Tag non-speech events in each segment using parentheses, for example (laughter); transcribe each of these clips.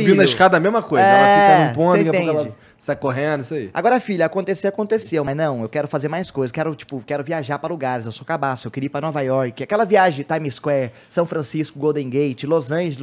Subiu na escada a mesma coisa. É, ela fica é, num ponto, daqui a pouco ela sai correndo, isso aí. Agora, filha, acontecer, aconteceu. Mas não, eu quero fazer mais coisas. Quero, tipo, quero viajar para lugares. Eu sou cabaço, eu queria ir para Nova York. Aquela viagem Times Square, São Francisco, Golden Gate, Los Angeles,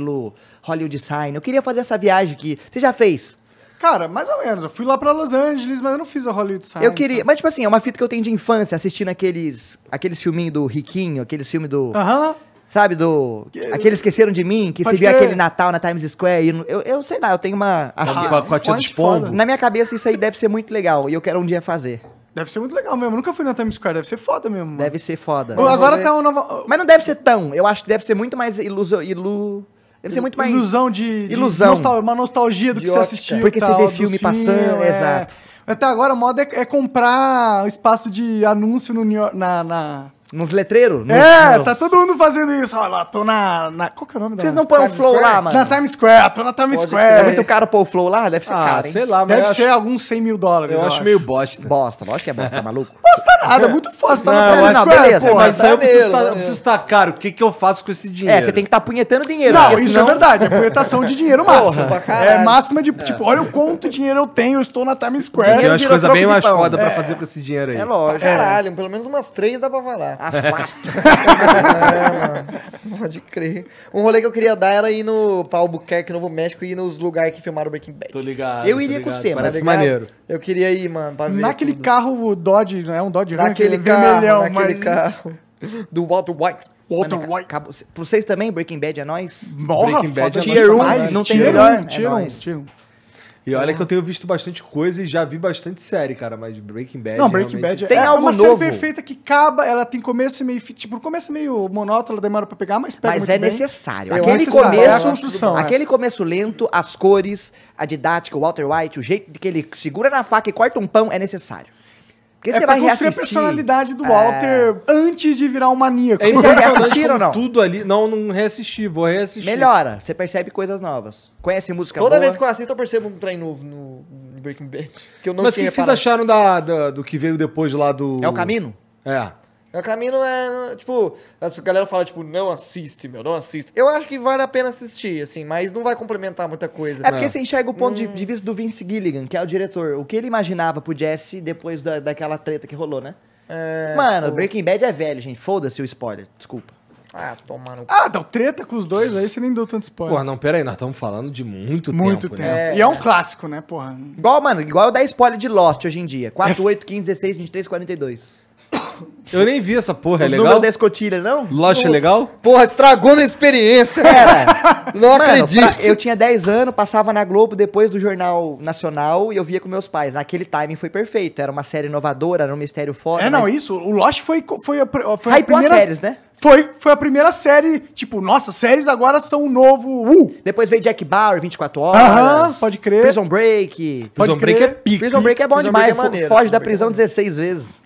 Hollywood Sign. Eu queria fazer essa viagem que você já fez. Cara, mais ou menos. Eu fui lá pra Los Angeles, mas eu não fiz a Hollywood Sign. Eu queria. Mas, tipo assim, é uma fita que eu tenho de infância, assistindo aqueles, aqueles filminhos do Riquinho, aqueles filmes do. Aham. Uh -huh. Sabe, do. Que... Aquele esqueceram de mim, que Pode se via aquele Natal na Times Square. E eu, eu sei lá, eu tenho uma. com a, com a tia de pombo. Na minha cabeça, isso aí deve ser muito legal. E eu quero um dia fazer. Deve ser muito legal mesmo. nunca fui na Times Square, deve ser foda mesmo. Mano. Deve ser foda. Mas agora tá uma nova. Mas não deve ser tão. Eu acho que deve ser muito mais iluso. Ilu... Deve ser muito mais. Ilusão de. Ilusão. De nostal... Uma nostalgia do de que você assistiu. Porque tal, você vê filme passando, é... exato. Até agora a moda é, é comprar espaço de anúncio no, na, na, nos letreiros? Nos, é, tá nos... tá todo mundo fazendo isso. Olha lá, tô na, na. Qual que é o nome Vocês não põem o Flow Square? lá, mano? Na Times Square, tô na Times Pode Square. É muito caro pôr o Flow lá? Deve ser ah, caro. Ah, sei lá, mano. Deve ser acho... alguns 100 mil dólares. Eu, eu acho, acho meio bosta. Bosta, lógico que é bosta, tá maluco? Bosta nada, é muito fácil. Tá na Times Square. Beleza, é pô, mas tá eu é. preciso estar tá preciso caro. O que, que eu faço com esse dinheiro? É, você tem que estar tá punhetando dinheiro. Não, isso é senão... é verdade. É punhetação de dinheiro máxima. É máxima de, tipo, olha o quanto dinheiro eu tenho, eu estou na Times Square. Tem umas coisas bem mais foda pra fazer com esse dinheiro aí. É lógico. Caralho, pelo menos umas três dá pra falar. Às quatro. (laughs) é, mano. Pode crer. Um rolê que eu queria dar era ir no pra Albuquerque, Novo México, e ir nos lugares que filmaram o Breaking Bad. Tô ligado. Eu iria ligado. com você, Parece tá maneiro. Eu queria ir, mano, pra ver. Naquele tudo. carro o Dodge, não é um Dodge Ram? Né? Naquele rank, carro, vermelhão, naquele mas... carro. Do Walter White. Walter Mano, White. Acabou. Pra vocês também, Breaking Bad é nóis? Morra, Breaking Bad é, é, né? é Tier 1, um, não tem melhor. Tier 1, tier 1. E olha é. que eu tenho visto bastante coisa e já vi bastante série, cara, mas Breaking Bad. Não, Breaking Bad é, tem é algo uma novo. série perfeita que acaba, ela tem começo e meio. Tipo, começo meio monótono, ela demora pra pegar, mas pega. Mas é bem. necessário. aquele necessário, começo. É, é aquele começo lento, as cores, a didática, o Walter White, o jeito que ele segura na faca e corta um pão é necessário. Porque é você vai reassistir. a personalidade do é. Walter é... antes de virar um maníaco. É Vocês reassistiram ou não? Tudo ali. Não, não reassisti, vou reassistir. Melhora, você percebe coisas novas. Conhece música Toda boa. vez que eu assisto, eu percebo um trem novo no, no Breaking Bad. Que eu não Mas o que, que vocês acharam da, da, do que veio depois lá do. É o caminho? É. É, o caminho é, é. Tipo, a galera fala, tipo, não assiste, meu, não assiste. Eu acho que vale a pena assistir, assim, mas não vai complementar muita coisa. É porque você enxerga o ponto hum. de, vista do Vince Gilligan, que é o diretor. O que ele imaginava pro Jesse depois da, daquela treta que rolou, né? É, Mano, Breaking Bad é velho, gente. Foda-se o spoiler, desculpa. Ah, tomando no... Ah, deu treta com os dois, aí você nem deu tanto spoiler. Porra, não, pera aí, nós estamos falando de muito, tempo. Muito né? tempo. É. E é um clássico, né, porra? Igual, mano, igual dar spoiler de Lost hoje em dia. 4, é... 8, 15, 16, 23, 42. Eu nem vi essa porra, é legal? Número da escotilha, não? Lost é legal? Porra, estragou minha experiência, é, cara. não Mano, acredito. Pra, eu tinha 10 anos, passava na Globo depois do Jornal Nacional e eu via com meus pais. Naquele timing foi perfeito. Era uma série inovadora, era um mistério fora. É, mas... não, isso. O Lost foi, foi, a, foi a primeira... séries, né? Foi, foi a primeira série, tipo, nossa, séries agora são o novo... Uh! Depois veio Jack Bauer, 24 Horas. Aham, uh -huh, pode crer. Prison Break. Pode Prison crer. Break é pico. Prison Break é bom Prison demais, é maneiro. Foge Prison da prisão é 16 vezes.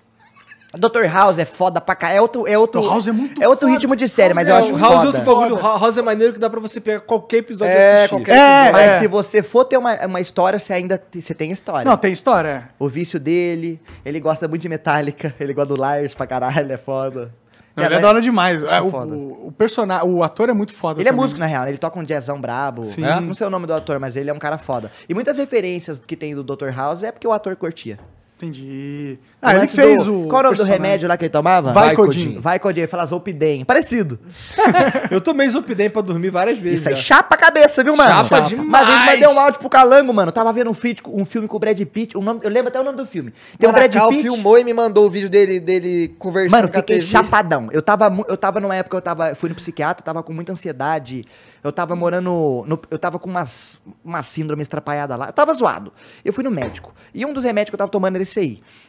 Dr. House é foda pra cá. É outro, é outro, House é muito é outro ritmo de série, mas eu acho House é foda. é outro bagulho. House é maneiro que dá pra você pegar qualquer episódio é, e Qualquer é, Mas é. se você for ter uma, uma história, você ainda você tem história. Não, tem história. É. O vício dele, ele gosta muito de Metallica, ele gosta do Lars pra caralho, é foda. Não, ele é da hora demais. É, é o, o, o, personagem, o ator é muito foda. Ele também. é músico, na real, né? ele toca um jazzão brabo. Sim. Não sei o nome do ator, mas ele é um cara foda. E muitas referências que tem do Dr. House é porque o ator curtia. Entendi. Ah, ele fez do, o. Qual era o do remédio lá que ele tomava? vai Codinho. vai Codinho, fala zopidem Parecido. (laughs) eu tomei zopidem pra dormir várias vezes. Isso aí, chapa a cabeça, viu, mano? Chapa, chapa. demais. Mas a gente vai dar um áudio pro Calango, mano. Eu tava vendo um, feed, um filme com o Brad Pitt. O nome, eu lembro até o nome do filme. Tem o Brad Pitt. filmou e me mandou o vídeo dele, dele conversando Mano, fiquei chapadão. Eu tava, eu tava numa época, eu tava, fui no psiquiatra, tava com muita ansiedade. Eu tava morando. No, eu tava com umas, uma síndrome estrapalhada lá. Eu tava zoado. Eu fui no médico. E um dos remédios que eu tava tomando, ele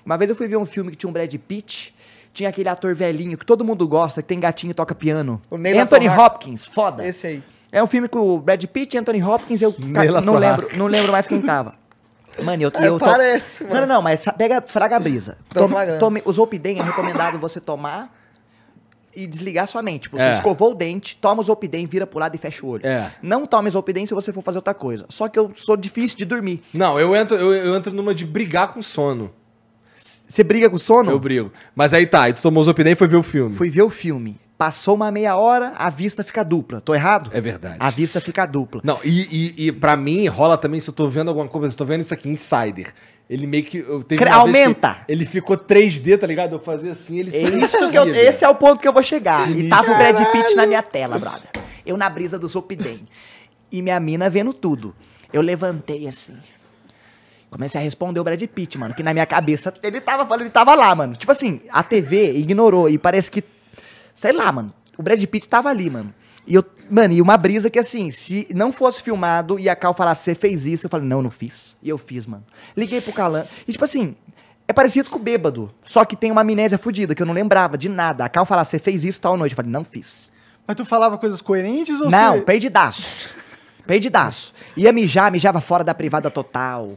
uma vez eu fui ver um filme que tinha um Brad Pitt, tinha aquele ator velhinho que todo mundo gosta, que tem gatinho e toca piano. O Anthony Hopkins, foda. Esse aí. É um filme com o Brad Pitt e Anthony Hopkins, eu não lembro, não lembro mais quem tava. (laughs) Mano, eu, é, eu Parece, mano. Não, não, não, mas pega, fraga a brisa. Tome, tome, o Zolpidem é recomendado você tomar e desligar sua mente. Tipo, você é. escovou o dente, toma Zolpidem, vira pro lado e fecha o olho. É. Não tome Zolpidem se você for fazer outra coisa. Só que eu sou difícil de dormir. Não, eu entro, eu, eu entro numa de brigar com sono. Você briga com sono? Eu brigo. Mas aí tá, aí tu tomou Zolpidem e foi ver o filme. Fui ver o filme. Passou uma meia hora, a vista fica dupla. Tô errado? É verdade. A vista fica dupla. Não, e, e, e pra mim rola também se eu tô vendo alguma coisa, se eu tô vendo isso aqui, Insider. Ele meio que. Eu teve Aumenta! ele ficou 3D, tá ligado? Eu fazia assim, ele é isso que eu, Esse é o ponto que eu vou chegar. Sinistro. E tava o Brad Pitt na minha tela, brother. Eu na brisa do Zopidem. e minha mina vendo tudo. Eu levantei assim. Comecei a responder o Brad Pitt, mano. Que na minha cabeça ele tava falando, ele tava lá, mano. Tipo assim, a TV ignorou e parece que. Sei lá, mano. O Brad Pitt tava ali, mano. E eu Mano, e uma brisa que assim, se não fosse filmado e a Cal falasse, você fez isso, eu falei, não, não fiz. E eu fiz, mano. Liguei pro Calan. E tipo assim, é parecido com o bêbado. Só que tem uma amnésia fodida, que eu não lembrava de nada. A Cal falasse, você fez isso tal noite. Eu falei, não fiz. Mas tu falava coisas coerentes ou Não, você... perdidaço. (laughs) perdidaço. Ia mijar, mijava fora da privada total.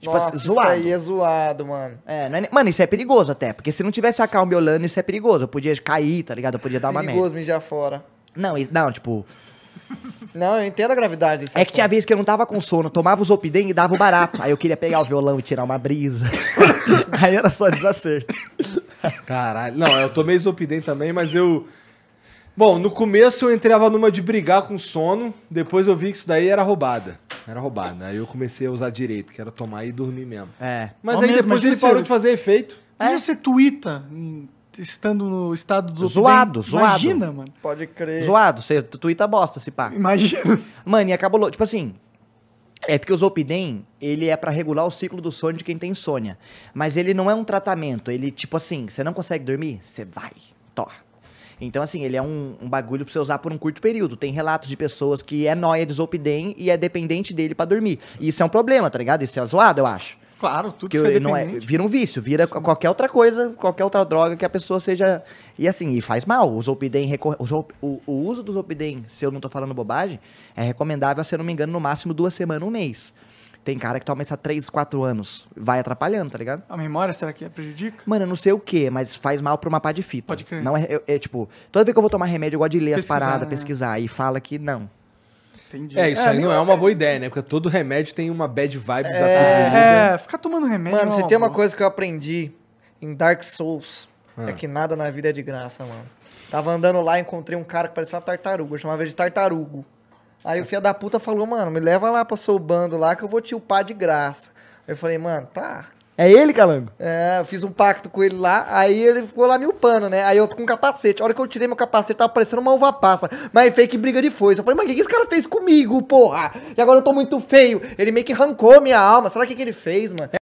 Tipo, assim, Nossa, assim, zoado. isso aí é zoado, mano. É, não é, mano, isso é perigoso até, porque se não tivesse a Cal me olhando, isso é perigoso. Eu podia cair, tá ligado? Eu podia dar é uma merda. Perigoso mijar fora. Não, não, tipo. Não, eu entendo a gravidade É que tinha vez que eu não tava com sono, tomava o Zopidem e dava o barato. Aí eu queria pegar o violão e tirar uma brisa. (laughs) Aí era só desacerto. Caralho. Não, eu tomei Zopidem também, mas eu. Bom, no começo eu entrava numa de brigar com sono, depois eu vi que isso daí era roubada. Era roubada. Aí eu comecei a usar direito, que era tomar e dormir mesmo. É. Mas aí mesmo, depois ele você- parou de fazer efeito. Imagina é. você tuita em estando no estado do zoado, bem, zoado. Imagina, mano. Pode crer. Zoado, você tuita bosta, se pá. Imagina. (laughs) Mano, e acabou, tipo assim, é porque o Zolpidem, ele é para regular o ciclo do sono de quem tem insônia, mas ele não é um tratamento, ele tipo assim, você não consegue dormir, você vai, to. Então, assim, ele é um, um bagulho pra você usar por um curto período. Tem relatos de pessoas que é nóia de Zolpidem e é dependente dele para dormir. E isso é um problema, tá ligado? Isso é zoado, eu acho. Claro, tudo que você é não é, Vira um vício, vira qualquer outra coisa, qualquer outra droga que a pessoa seja. E assim, e faz mal. O o, o uso dos Zolpidem, se eu não tô falando bobagem, é recomendável, se eu não me engano, no máximo duas semanas, um mês. Tem cara que toma isso há três, quatro anos. Vai atrapalhando, tá ligado? A memória, será que prejudica? Mano, eu não sei o que, mas faz mal pra uma pá de fita. Pode crer. Não é, é, é, tipo, toda vez que eu vou tomar remédio, eu gosto de ler pesquisar, as paradas, né? pesquisar. E fala que não. Entendi. É, isso é, aí não é uma boa ideia, né? Porque todo remédio tem uma bad vibes é... Né, é, ficar tomando remédio. Mano, é se tem uma coisa que eu aprendi em Dark Souls, ah. é que nada na vida é de graça, mano. Tava andando lá, encontrei um cara que parecia uma tartaruga, eu chamava ele de tartarugo. Aí o filho da puta falou, mano, me leva lá pra seu bando lá que eu vou te upar de graça. Aí eu falei, mano, tá. É ele, Calango? É, eu fiz um pacto com ele lá, aí ele ficou lá me upando, né? Aí eu tô com um capacete. A hora que eu tirei meu capacete, tava parecendo uma uva passa. Mas fake briga de foice. Eu falei, mas o que, que esse cara fez comigo, porra? E agora eu tô muito feio. Ele meio que arrancou minha alma. Será que, que ele fez, mano?